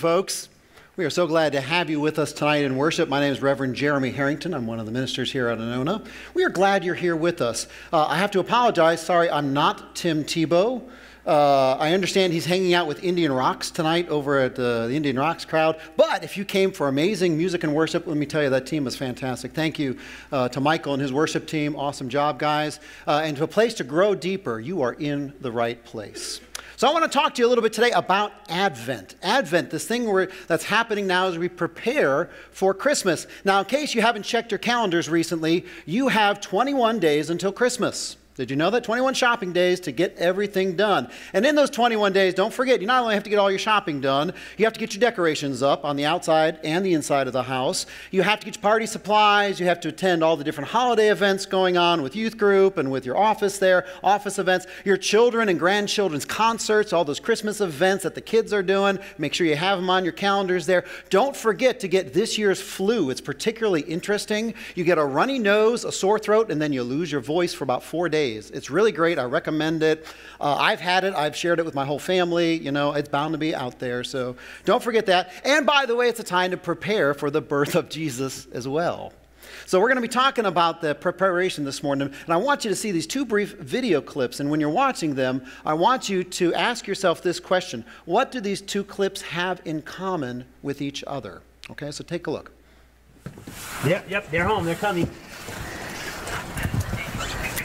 folks. We are so glad to have you with us tonight in worship. My name is Reverend Jeremy Harrington. I'm one of the ministers here at Anona. We are glad you're here with us. Uh, I have to apologize. Sorry, I'm not Tim Tebow. Uh, I understand he's hanging out with Indian Rocks tonight over at the, the, Indian Rocks crowd. But if you came for amazing music and worship, let me tell you, that team was fantastic. Thank you uh, to Michael and his worship team. Awesome job, guys. Uh, and to a place to grow deeper, you are in the right place. So I want to talk to you a little bit today about Advent. Advent, this thing that's happening now as we prepare for Christmas. Now, in case you haven't checked your calendars recently, you have 21 days until Christmas. Did you know that? 21 shopping days to get everything done. And in those 21 days, don't forget, you not only have to get all your shopping done, you have to get your decorations up on the outside and the inside of the house. You have to get your party supplies. You have to attend all the different holiday events going on with youth group and with your office there, office events, your children and grandchildren's concerts, all those Christmas events that the kids are doing. Make sure you have them on your calendars there. Don't forget to get this year's flu. It's particularly interesting. You get a runny nose, a sore throat, and then you lose your voice for about four days days. It's really great. I recommend it. Uh, I've had it. I've shared it with my whole family. You know, it's bound to be out there. So don't forget that. And by the way, it's a time to prepare for the birth of Jesus as well. So we're going to be talking about the preparation this morning, and I want you to see these two brief video clips. And when you're watching them, I want you to ask yourself this question: What do these two clips have in common with each other? Okay, so take a look. Yep, yep, they're home. They're coming.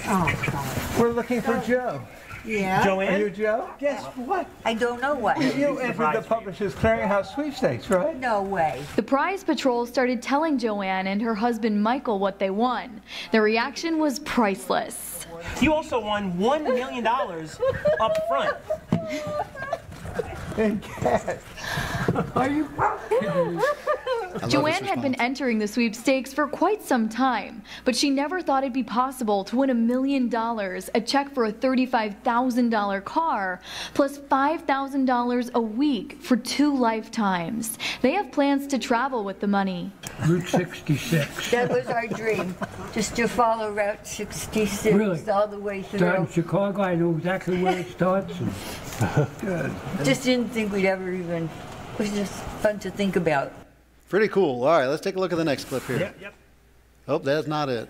Oh, We're looking for Joe. Yeah. Joanne? Are you Joe? Guess what? I don't know what. You entered the Publishers Clearinghouse sweepstakes, right? No way. The prize patrol started telling Joanne and her husband Michael what they won. The reaction was priceless. You also won $1 million up front. And cash. Are you kidding me? Joanne had been entering the sweepstakes for quite some time, but she never thought it'd be possible to win a million dollars, a check for a $35,000 car, plus $5,000 a week for two lifetimes. They have plans to travel with the money. Route 66. that was our dream, just to follow Route 66 really? all the way through. Starting Chicago, I know exactly where it starts. just didn't think we'd ever even it was just fun to think about. Pretty cool. All right, let's take a look at the next clip here. Yep, yep. Oh, that's not it.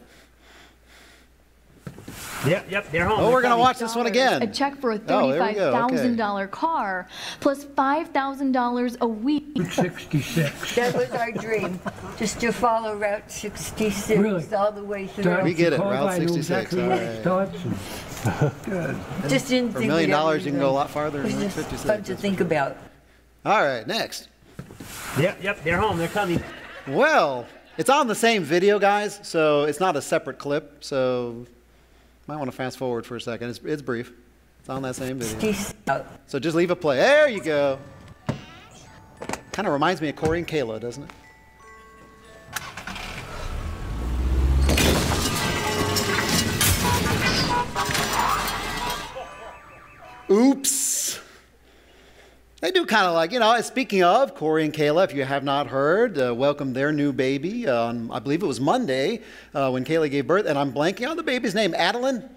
Yep, yep, they're home. Oh, we're going to watch this one again. A check for a $35,000 oh, okay. car plus $5,000 a week. Route 66. that was our dream, just to follow Route 66 really? all the way through. we get it, Route 66. Exactly all right. Good. just didn't For a million dollars, you can go a lot farther than Route 56. Fun to think about. All right, next. Yep, yep, they're home. They're coming. Well, it's on the same video, guys, so it's not a separate clip. So might want to fast forward for a second. It's, it's brief. It's on that same video. So just leave a play. There you go. Kind of reminds me of Corey and Kayla, doesn't it? Oops they do kind of like, you know, speaking of Corey and Kayla, if you have not heard, uh, welcome their new baby uh, I believe it was Monday uh, when Kayla gave birth, and I'm blanking on the baby's name, Adeline?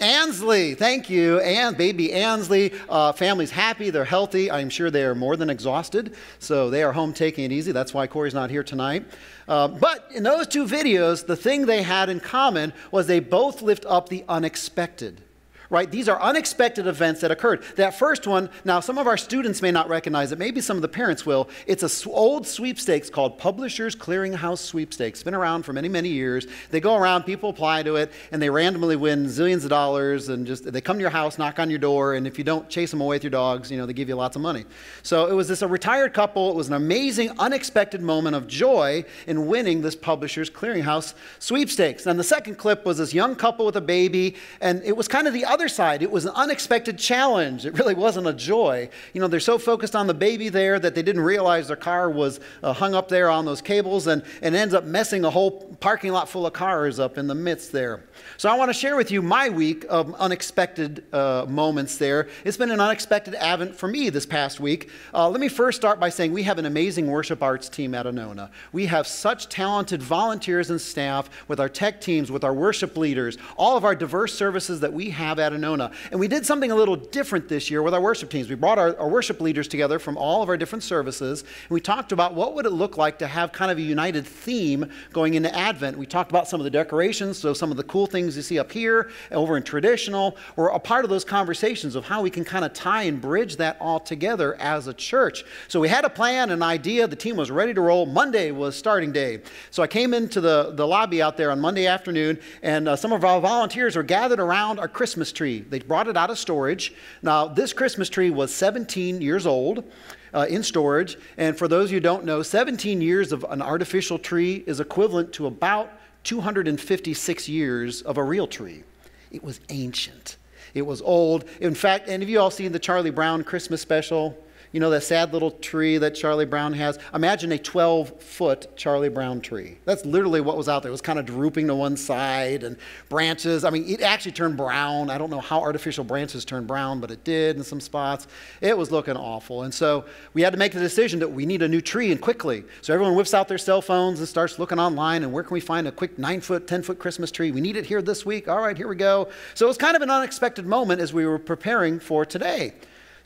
Ansley, thank you. And baby Ansley, uh, family's happy, they're healthy. I'm sure they are more than exhausted, so they are home taking it easy. That's why Corey's not here tonight. Uh, but in those two videos, the thing they had in common was they both lift up the unexpected right? These are unexpected events that occurred. That first one, now some of our students may not recognize it, maybe some of the parents will. It's an old sweepstakes called Publishers Clearinghouse Sweepstakes. Been around for many, many years. They go around, people apply to it, and they randomly win zillions of dollars and just they come to your house, knock on your door, and if you don't chase them away with your dogs, you know, they give you lots of money. So it was this a retired couple, it was an amazing unexpected moment of joy in winning this Publishers Clearinghouse Sweepstakes. And the second clip was this young couple with a baby, and it was kind of the other side, it was an unexpected challenge. It really wasn't a joy. You know, they're so focused on the baby there that they didn't realize their car was uh, hung up there on those cables and, and ends up messing a whole parking lot full of cars up in the midst there. So I want to share with you my week of unexpected uh, moments there. It's been an unexpected advent for me this past week. Uh, let me first start by saying we have an amazing worship arts team at Anona. We have such talented volunteers and staff with our tech teams, with our worship leaders, all of our diverse services that we have Adenona. And we did something a little different this year with our worship teams. We brought our, our worship leaders together from all of our different services, and we talked about what would it look like to have kind of a united theme going into Advent. We talked about some of the decorations, so some of the cool things you see up here, over in traditional, We're a part of those conversations of how we can kind of tie and bridge that all together as a church. So we had a plan, an idea, the team was ready to roll. Monday was starting day. So I came into the, the lobby out there on Monday afternoon, and uh, some of our volunteers were gathered around our Christmas tree. They brought it out of storage. Now, this Christmas tree was 17 years old uh, in storage. And for those who don't know, 17 years of an artificial tree is equivalent to about 256 years of a real tree. It was ancient. It was old. In fact, any of you all seen the Charlie Brown Christmas special? you know, that sad little tree that Charlie Brown has. Imagine a 12 foot Charlie Brown tree. That's literally what was out there. It was kind of drooping to one side and branches. I mean, it actually turned brown. I don't know how artificial branches turn brown, but it did in some spots. It was looking awful. And so we had to make the decision that we need a new tree and quickly. So everyone whips out their cell phones and starts looking online and where can we find a quick nine foot, 10 foot Christmas tree? We need it here this week. All right, here we go. So it was kind of an unexpected moment as we were preparing for today.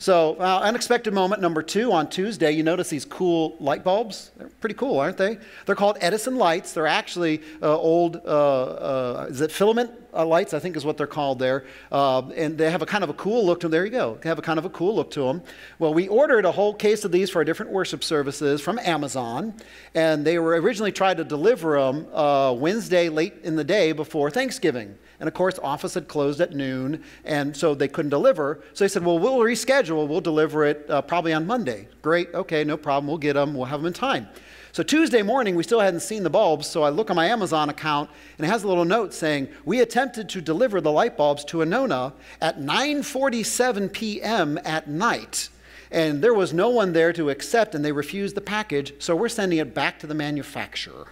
So uh, unexpected moment number two on Tuesday, you notice these cool light bulbs. They're pretty cool, aren't they? They're called Edison lights. They're actually uh, old, uh, uh, is it filament uh, lights, I think is what they're called there. Uh, and they have a kind of a cool look to them. There you go. They have a kind of a cool look to them. Well, we ordered a whole case of these for our different worship services from Amazon. And they were originally tried to deliver them uh, Wednesday late in the day before Thanksgiving. And of course, office had closed at noon, and so they couldn't deliver. So they said, Well, we'll reschedule. We'll deliver it uh, probably on Monday. Great. Okay, no problem. We'll get them. We'll have them in time. So Tuesday morning, we still hadn't seen the bulbs, so I look on my Amazon account, and it has a little note saying, we attempted to deliver the light bulbs to Anona at 9.47 p.m. at night. And there was no one there to accept, and they refused the package, so we're sending it back to the manufacturer.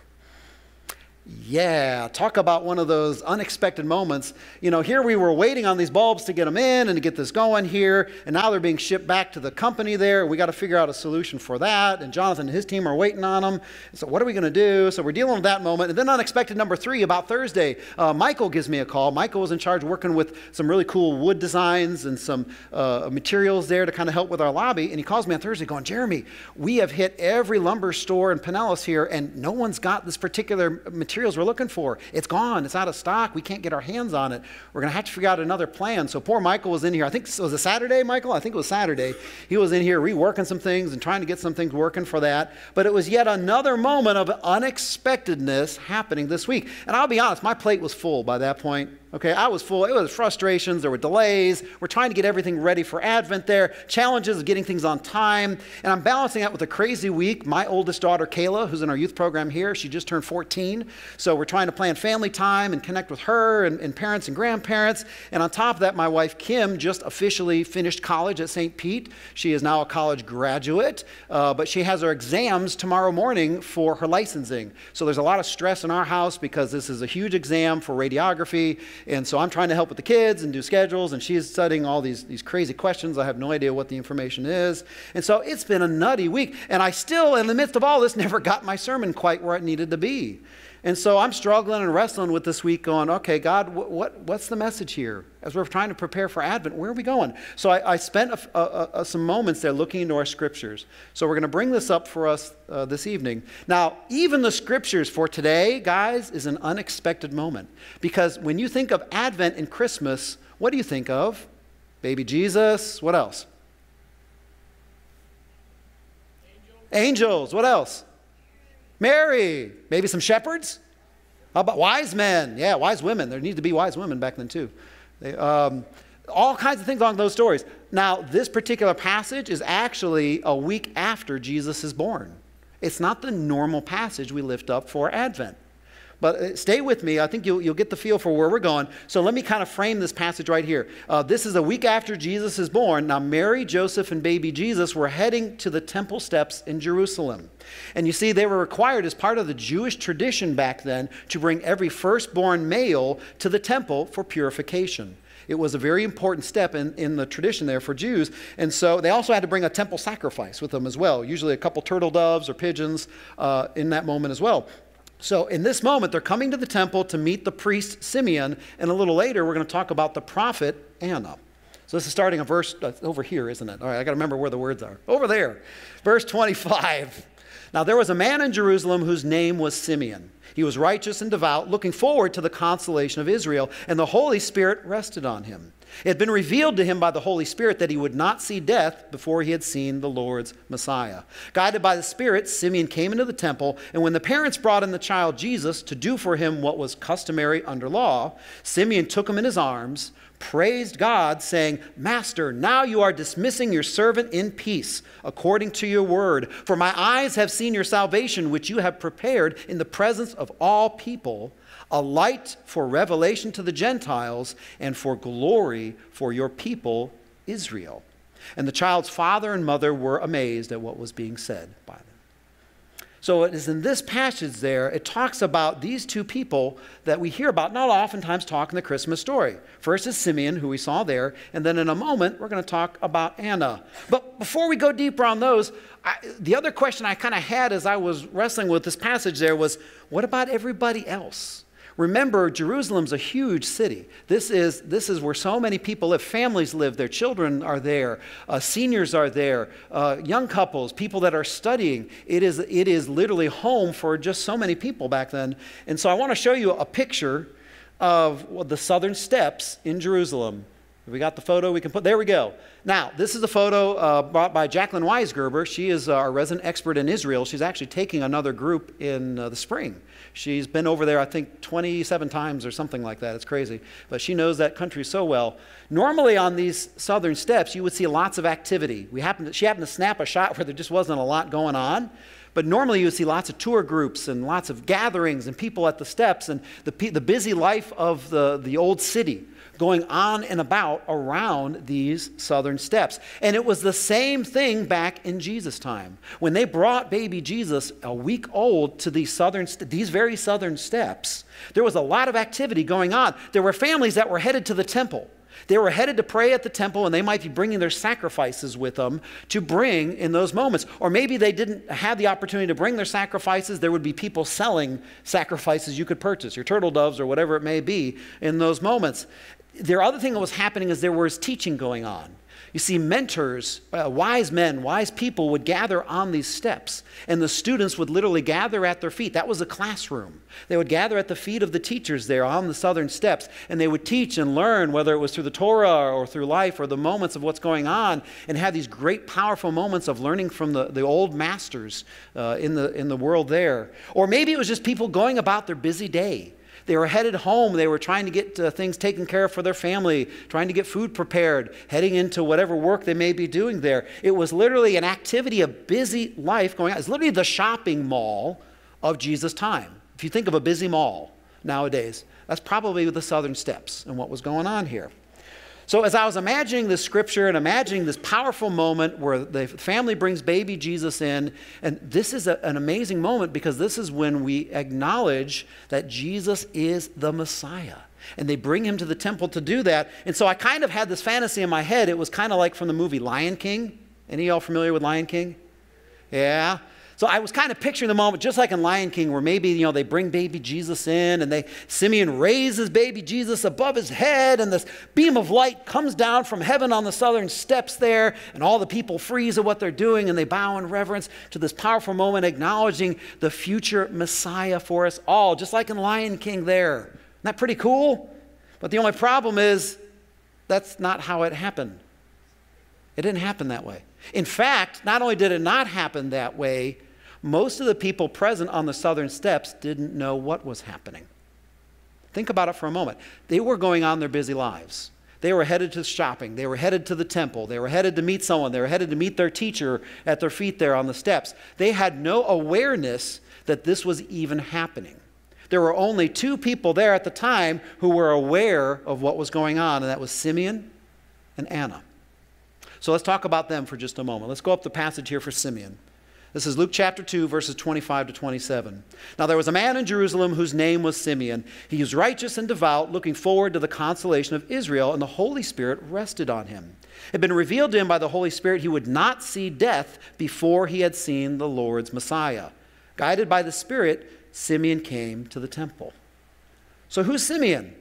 Yeah, talk about one of those unexpected moments. You know, here we were waiting on these bulbs to get them in and to get this going here, and now they're being shipped back to the company there. We got to figure out a solution for that, and Jonathan and his team are waiting on them. So, what are we going to do? So, we're dealing with that moment. And then, unexpected number three, about Thursday, uh, Michael gives me a call. Michael was in charge working with some really cool wood designs and some uh, materials there to kind of help with our lobby. And he calls me on Thursday going, Jeremy, we have hit every lumber store in Pinellas here, and no one's got this particular material materials we're looking for. It's gone. It's out of stock. We can't get our hands on it. We're going to have to figure out another plan. So poor Michael was in here. I think it was a Saturday, Michael. I think it was Saturday. He was in here reworking some things and trying to get some things working for that. But it was yet another moment of unexpectedness happening this week. And I'll be honest, my plate was full by that point. Okay, I was full. It was frustrations. There were delays. We're trying to get everything ready for Advent there, challenges of getting things on time. And I'm balancing that with a crazy week. My oldest daughter, Kayla, who's in our youth program here, she just turned 14. So we're trying to plan family time and connect with her and, and parents and grandparents. And on top of that, my wife, Kim, just officially finished college at St. Pete. She is now a college graduate, uh, but she has her exams tomorrow morning for her licensing. So there's a lot of stress in our house because this is a huge exam for radiography and so I'm trying to help with the kids and do schedules, and she's studying all these, these crazy questions. I have no idea what the information is. And so it's been a nutty week. And I still, in the midst of all this, never got my sermon quite where it needed to be. And so I'm struggling and wrestling with this week going, okay, God, what, what what's the message here? As we're trying to prepare for Advent, where are we going? So I, I spent a, a, a, some moments there looking into our scriptures. So we're going to bring this up for us uh, this evening. Now, even the scriptures for today, guys, is an unexpected moment. Because when you think of Advent and Christmas, what do you think of? Baby Jesus, what else? Angels, Angels. what else? Mary, maybe some shepherds. How about wise men? Yeah, wise women. There need to be wise women back then, too. They, um, all kinds of things along those stories. Now, this particular passage is actually a week after Jesus is born. It's not the normal passage we lift up for Advent. But uh, stay with me. I think you'll, you'll get the feel for where we're going. So let me kind of frame this passage right here. Uh, this is a week after Jesus is born. Now, Mary, Joseph, and baby Jesus were heading to the temple steps in Jerusalem. And you see, they were required as part of the Jewish tradition back then to bring every firstborn male to the temple for purification. It was a very important step in, in the tradition there for Jews. And so they also had to bring a temple sacrifice with them as well, usually a couple turtle doves or pigeons uh, in that moment as well. So, in this moment, they're coming to the temple to meet the priest Simeon, and a little later, we're going to talk about the prophet Anna. So, this is starting a verse over here, isn't it? All right, I got to remember where the words are. Over there, verse 25. Now, there was a man in Jerusalem whose name was Simeon. He was righteous and devout, looking forward to the consolation of Israel, and the Holy Spirit rested on him it had been revealed to him by the Holy Spirit that he would not see death before he had seen the Lord's Messiah. Guided by the Spirit, Simeon came into the temple, and when the parents brought in the child Jesus to do for him what was customary under law, Simeon took him in his arms, praised God, saying, Master, now you are dismissing your servant in peace, according to your word. For my eyes have seen your salvation, which you have prepared in the presence of all people a light for revelation to the Gentiles, and for glory for your people, Israel. And the child's father and mother were amazed at what was being said by them. So it is in this passage there, it talks about these two people that we hear about, not oftentimes talk in the Christmas story. First is Simeon, who we saw there, and then in a moment, we're going to talk about Anna. But before we go deeper on those, I, the other question I kind of had as I was wrestling with this passage there was what about everybody else? Remember, Jerusalem's a huge city. This is, this is where so many people live. Families live Their children are there, uh, seniors are there, uh, young couples, people that are studying. It is, it is literally home for just so many people back then. And so I want to show you a picture of the southern steps in Jerusalem. If we got the photo, we can put, there we go. Now, this is a photo uh, brought by Jacqueline Weisgerber. She is uh, our resident expert in Israel. She's actually taking another group in uh, the spring. She's been over there, I think, 27 times or something like that. It's crazy. But she knows that country so well. Normally, on these southern steps, you would see lots of activity. We happened to, she happened to snap a shot where there just wasn't a lot going on. But normally, you would see lots of tour groups and lots of gatherings and people at the steps and the, the busy life of the, the old city going on and about around these southern steps. And it was the same thing back in Jesus' time. When they brought baby Jesus a week old to these southern these very southern steps, there was a lot of activity going on. There were families that were headed to the temple. They were headed to pray at the temple, and they might be bringing their sacrifices with them to bring in those moments. Or maybe they didn't have the opportunity to bring their sacrifices. There would be people selling sacrifices you could purchase, your turtle doves or whatever it may be, in those moments. The other thing that was happening is there was teaching going on. You see, mentors, uh, wise men, wise people would gather on these steps, and the students would literally gather at their feet. That was a classroom. They would gather at the feet of the teachers there on the southern steps, and they would teach and learn, whether it was through the Torah or through life or the moments of what's going on, and have these great, powerful moments of learning from the, the old masters uh, in, the, in the world there. Or maybe it was just people going about their busy day they were headed home. They were trying to get uh, things taken care of for their family, trying to get food prepared, heading into whatever work they may be doing there. It was literally an activity of busy life going on. It's literally the shopping mall of Jesus' time. If you think of a busy mall nowadays, that's probably the southern steps and what was going on here. So, as I was imagining this scripture and imagining this powerful moment where the family brings baby Jesus in, and this is a, an amazing moment because this is when we acknowledge that Jesus is the Messiah. And they bring him to the temple to do that. And so I kind of had this fantasy in my head. It was kind of like from the movie Lion King. Any of y'all familiar with Lion King? Yeah. So I was kind of picturing the moment, just like in Lion King, where maybe, you know, they bring baby Jesus in and they, Simeon raises baby Jesus above his head and this beam of light comes down from heaven on the southern steps there and all the people freeze at what they're doing and they bow in reverence to this powerful moment acknowledging the future Messiah for us all, just like in Lion King there. Isn't that pretty cool? But the only problem is that's not how it happened. It didn't happen that way. In fact, not only did it not happen that way, most of the people present on the southern steps didn't know what was happening. Think about it for a moment. They were going on their busy lives. They were headed to shopping. They were headed to the temple. They were headed to meet someone. They were headed to meet their teacher at their feet there on the steps. They had no awareness that this was even happening. There were only two people there at the time who were aware of what was going on, and that was Simeon and Anna. So let's talk about them for just a moment. Let's go up the passage here for Simeon. This is Luke chapter 2, verses 25 to 27. Now there was a man in Jerusalem whose name was Simeon. He was righteous and devout, looking forward to the consolation of Israel, and the Holy Spirit rested on him. It had been revealed to him by the Holy Spirit he would not see death before he had seen the Lord's Messiah. Guided by the Spirit, Simeon came to the temple. So who's Simeon?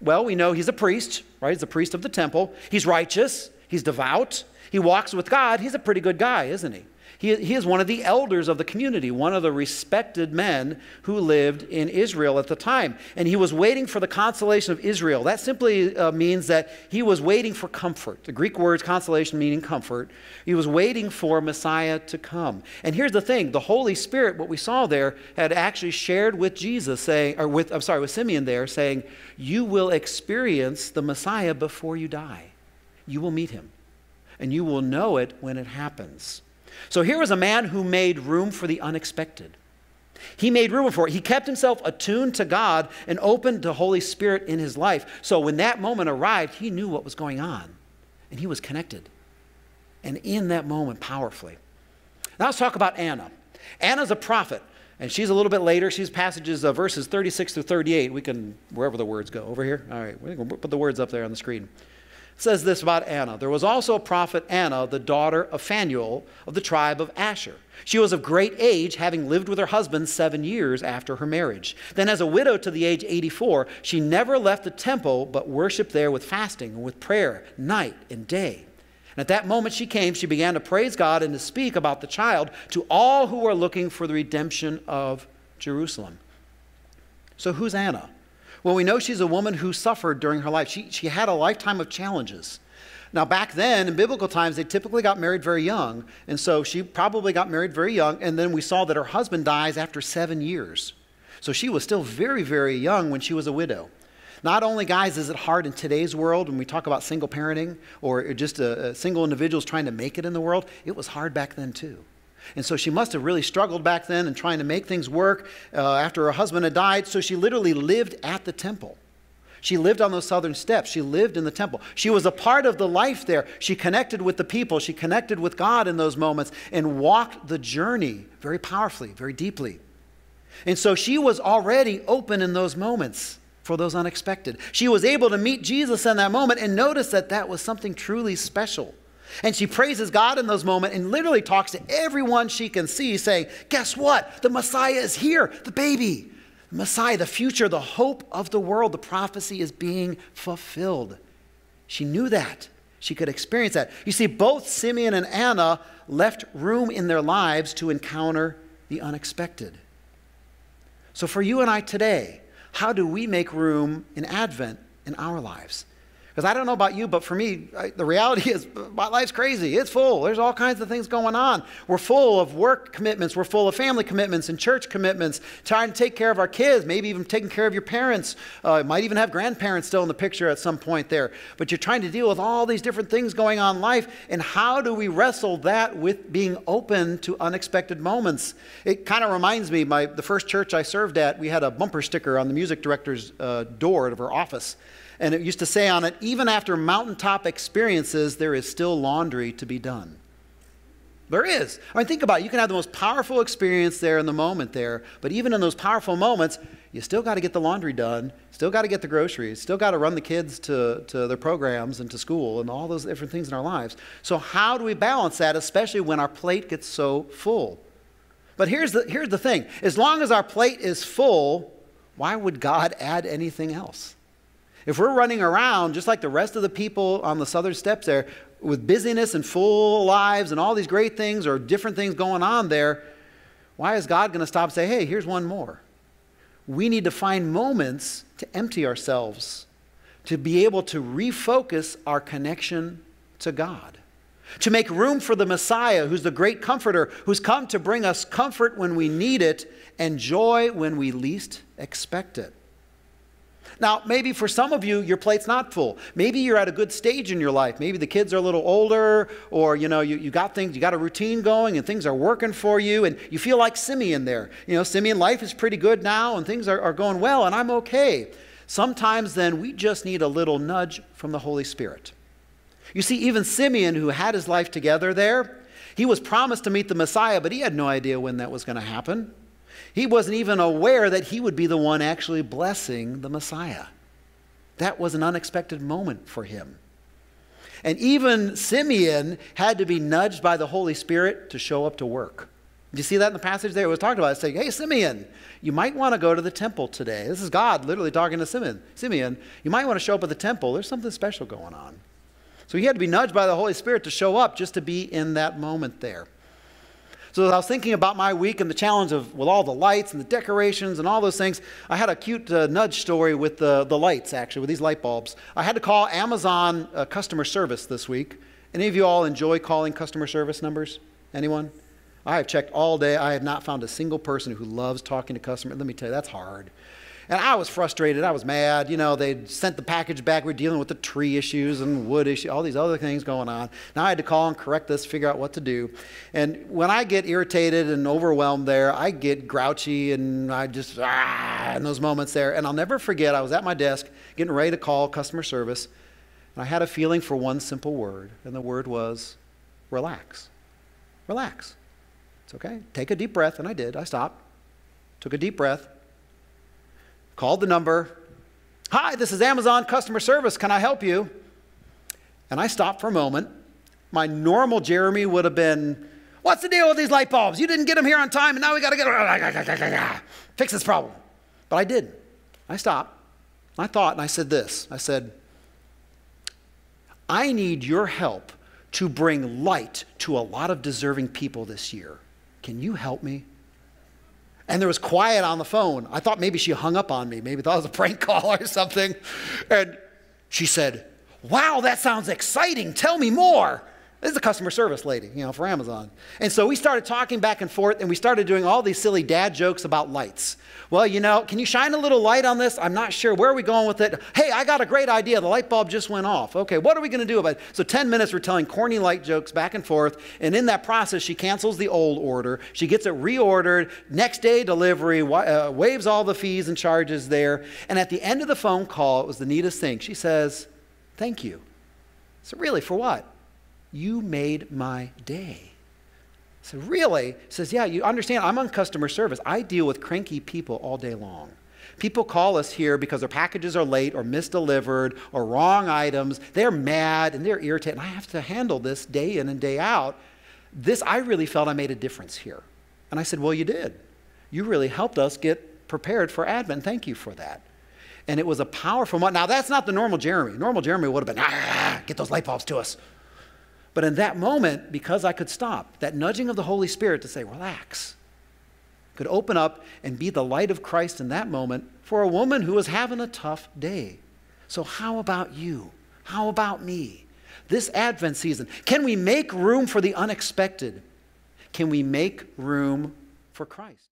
Well, we know he's a priest, right? He's a priest of the temple. He's righteous, he's devout, he walks with God. He's a pretty good guy, isn't he? He, he is one of the elders of the community, one of the respected men who lived in Israel at the time. And he was waiting for the consolation of Israel. That simply uh, means that he was waiting for comfort. The Greek word consolation meaning comfort. He was waiting for Messiah to come. And here's the thing the Holy Spirit, what we saw there, had actually shared with Jesus, saying, or with, I'm sorry, with Simeon there, saying, You will experience the Messiah before you die. You will meet him, and you will know it when it happens. So here was a man who made room for the unexpected. He made room for it. He kept himself attuned to God and open to Holy Spirit in his life. So when that moment arrived, he knew what was going on and he was connected. And in that moment, powerfully. Now let's talk about Anna. Anna's a prophet, and she's a little bit later. She's passages of verses 36 through 38. We can, wherever the words go, over here. All right, we're going to put the words up there on the screen says this about Anna There was also a prophet Anna, the daughter of Phanuel of the tribe of Asher. She was of great age, having lived with her husband seven years after her marriage. Then, as a widow to the age 84, she never left the temple but worshiped there with fasting and with prayer, night and day. And at that moment she came, she began to praise God and to speak about the child to all who were looking for the redemption of Jerusalem. So, who's Anna? Well, we know she's a woman who suffered during her life. She, she had a lifetime of challenges. Now, back then, in biblical times, they typically got married very young. And so she probably got married very young. And then we saw that her husband dies after seven years. So she was still very, very young when she was a widow. Not only, guys, is it hard in today's world when we talk about single parenting or just a, uh, a uh, single individuals trying to make it in the world, it was hard back then, too. And so she must have really struggled back then and trying to make things work uh, after her husband had died. So she literally lived at the temple. She lived on those southern steps. She lived in the temple. She was a part of the life there. She connected with the people. She connected with God in those moments and walked the journey very powerfully, very deeply. And so she was already open in those moments for those unexpected. She was able to meet Jesus in that moment and notice that that was something truly special and she praises God in those moments and literally talks to everyone she can see, saying, Guess what? The Messiah is here, the baby. The Messiah, the future, the hope of the world, the prophecy is being fulfilled. She knew that. She could experience that. You see, both Simeon and Anna left room in their lives to encounter the unexpected. So, for you and I today, how do we make room in Advent in our lives? Because I don't know about you, but for me, I, the reality is my life's crazy. It's full. There's all kinds of things going on. We're full of work commitments, we're full of family commitments and church commitments, trying to take care of our kids, maybe even taking care of your parents. Uh, might even have grandparents still in the picture at some point there. But you're trying to deal with all these different things going on in life. And how do we wrestle that with being open to unexpected moments? It kind of reminds me, my, the first church I served at, we had a bumper sticker on the music director's uh, door of her office. And it used to say on it, even after mountaintop experiences, there is still laundry to be done. There is. I mean, think about it. You can have the most powerful experience there in the moment there, but even in those powerful moments, you still got to get the laundry done, still got to get the groceries, still got to run the kids to, to their programs and to school and all those different things in our lives. So, how do we balance that, especially when our plate gets so full? But here's the, here's the thing as long as our plate is full, why would God add anything else? If we're running around just like the rest of the people on the southern steps there with busyness and full lives and all these great things or different things going on there, why is God going to stop and say, hey, here's one more? We need to find moments to empty ourselves, to be able to refocus our connection to God, to make room for the Messiah, who's the great comforter, who's come to bring us comfort when we need it and joy when we least expect it. Now, maybe for some of you, your plate's not full. Maybe you're at a good stage in your life. Maybe the kids are a little older, or you know, you, you got things, you got a routine going and things are working for you, and you feel like Simeon there. You know, Simeon life is pretty good now and things are, are going well, and I'm okay. Sometimes then we just need a little nudge from the Holy Spirit. You see, even Simeon, who had his life together there, he was promised to meet the Messiah, but he had no idea when that was going to happen. He wasn't even aware that he would be the one actually blessing the Messiah. That was an unexpected moment for him. And even Simeon had to be nudged by the Holy Spirit to show up to work. Do you see that in the passage there? It was talked about. saying, hey, Simeon, you might want to go to the temple today. This is God literally talking to Simeon. Simeon, you might want to show up at the temple. There's something special going on. So he had to be nudged by the Holy Spirit to show up just to be in that moment there. So as I was thinking about my week and the challenge of with all the lights and the decorations and all those things, I had a cute uh, nudge story with the, the lights actually, with these light bulbs. I had to call Amazon uh, customer service this week. Any of you all enjoy calling customer service numbers? Anyone? I have checked all day. I have not found a single person who loves talking to customers. Let me tell you, that's hard. And I was frustrated. I was mad. You know, they sent the package back. We're dealing with the tree issues and wood issue, all these other things going on. Now I had to call and correct this, figure out what to do. And when I get irritated and overwhelmed there, I get grouchy and I just, ah, in those moments there. And I'll never forget, I was at my desk getting ready to call customer service. And I had a feeling for one simple word, and the word was relax. Relax. It's okay. Take a deep breath. And I did. I stopped, took a deep breath, called the number. Hi, this is Amazon customer service. Can I help you? And I stopped for a moment. My normal Jeremy would have been, What's the deal with these light bulbs? You didn't get them here on time, and now we got to get fix this problem. But I did. not I stopped. I thought, and I said this I said, I need your help to bring light to a lot of deserving people this year. Can you help me? and there was quiet on the phone. I thought maybe she hung up on me, maybe thought it was a prank call or something. And she said, Wow, that sounds exciting. Tell me more. This is a customer service lady, you know, for Amazon. And so we started talking back and forth, and we started doing all these silly dad jokes about lights. Well, you know, can you shine a little light on this? I'm not sure. Where are we going with it? Hey, I got a great idea. The light bulb just went off. Okay, what are we going to do about it? So 10 minutes, we're telling corny light jokes back and forth. And in that process, she cancels the old order. She gets it reordered, next day delivery, uh, waives all the fees and charges there. And at the end of the phone call, it was the neatest thing. She says, Thank you. So, really, for what? You made my day. So Really? says, Yeah, you understand, I'm on customer service. I deal with cranky people all day long. People call us here because their packages are late or misdelivered or wrong items. They're mad and they're irritated. And I have to handle this day in and day out. This, I really felt I made a difference here. And I said, Well, you did. You really helped us get prepared for Advent. Thank you for that. And it was a powerful moment. Now, that's not the normal Jeremy. Normal Jeremy would have been, ah, get those light bulbs to us. But in that moment, because I could stop, that nudging of the Holy Spirit to say, relax, could open up and be the light of Christ in that moment for a woman who was having a tough day. So, how about you? How about me? This Advent season, can we make room for the unexpected? Can we make room for Christ?